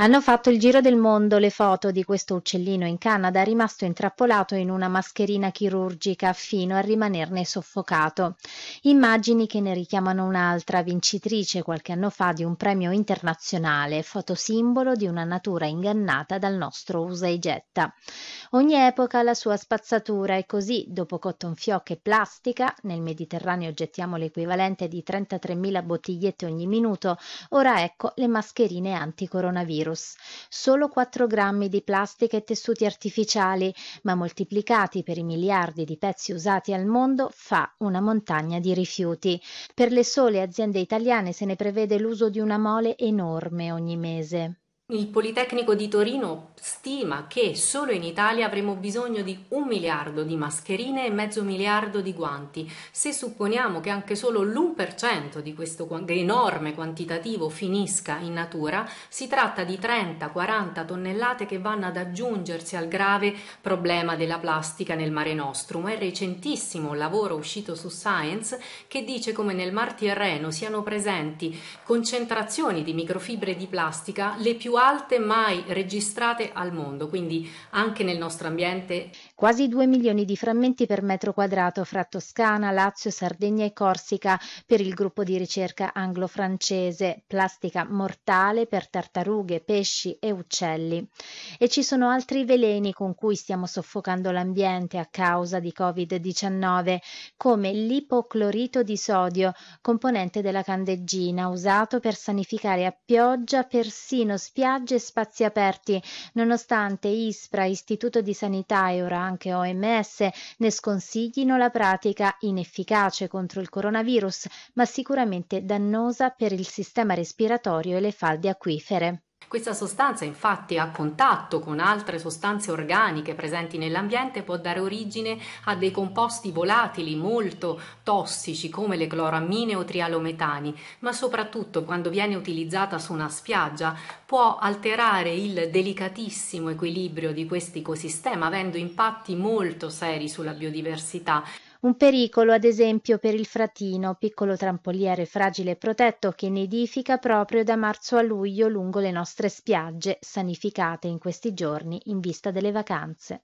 Hanno fatto il giro del mondo le foto di questo uccellino in Canada rimasto intrappolato in una mascherina chirurgica fino a rimanerne soffocato. Immagini che ne richiamano un'altra vincitrice qualche anno fa di un premio internazionale, fotosimbolo di una natura ingannata dal nostro usa e getta. Ogni epoca ha la sua spazzatura e così, dopo cotton fioc e plastica, nel Mediterraneo gettiamo l'equivalente di 33.000 bottigliette ogni minuto, ora ecco le mascherine anticoronavirus virus, solo 4 grammi di plastica e tessuti artificiali, ma moltiplicati per i miliardi di pezzi usati al mondo fa una montagna di rifiuti. Per le sole aziende italiane se ne prevede l'uso di una mole enorme ogni mese. Il Politecnico di Torino stima che solo in Italia avremo bisogno di un miliardo di mascherine e mezzo miliardo di guanti. Se supponiamo che anche solo l'1% di questo enorme quantitativo finisca in natura, si tratta di 30-40 tonnellate che vanno ad aggiungersi al grave problema della plastica nel Mare Nostrum. È recentissimo un lavoro uscito su Science che dice come nel Mar Tirreno siano presenti concentrazioni di microfibre di plastica le più alte mai registrate al mondo, quindi anche nel nostro ambiente. Quasi 2 milioni di frammenti per metro quadrato fra Toscana, Lazio, Sardegna e Corsica per il gruppo di ricerca anglo-francese, plastica mortale per tartarughe, pesci e uccelli. E ci sono altri veleni con cui stiamo soffocando l'ambiente a causa di Covid-19, come l'ipoclorito di sodio, componente della candeggina, usato per sanificare a pioggia persino spiagge spiagge e spazi aperti, nonostante ISPRA, Istituto di Sanità e ora anche OMS ne sconsiglino la pratica inefficace contro il coronavirus, ma sicuramente dannosa per il sistema respiratorio e le falde acquifere. Questa sostanza infatti a contatto con altre sostanze organiche presenti nell'ambiente può dare origine a dei composti volatili molto tossici come le cloramine o trialometani, ma soprattutto quando viene utilizzata su una spiaggia può alterare il delicatissimo equilibrio di questo ecosistema avendo impatti molto seri sulla biodiversità. Un pericolo, ad esempio, per il fratino, piccolo trampoliere fragile e protetto che nidifica proprio da marzo a luglio lungo le nostre spiagge, sanificate in questi giorni in vista delle vacanze.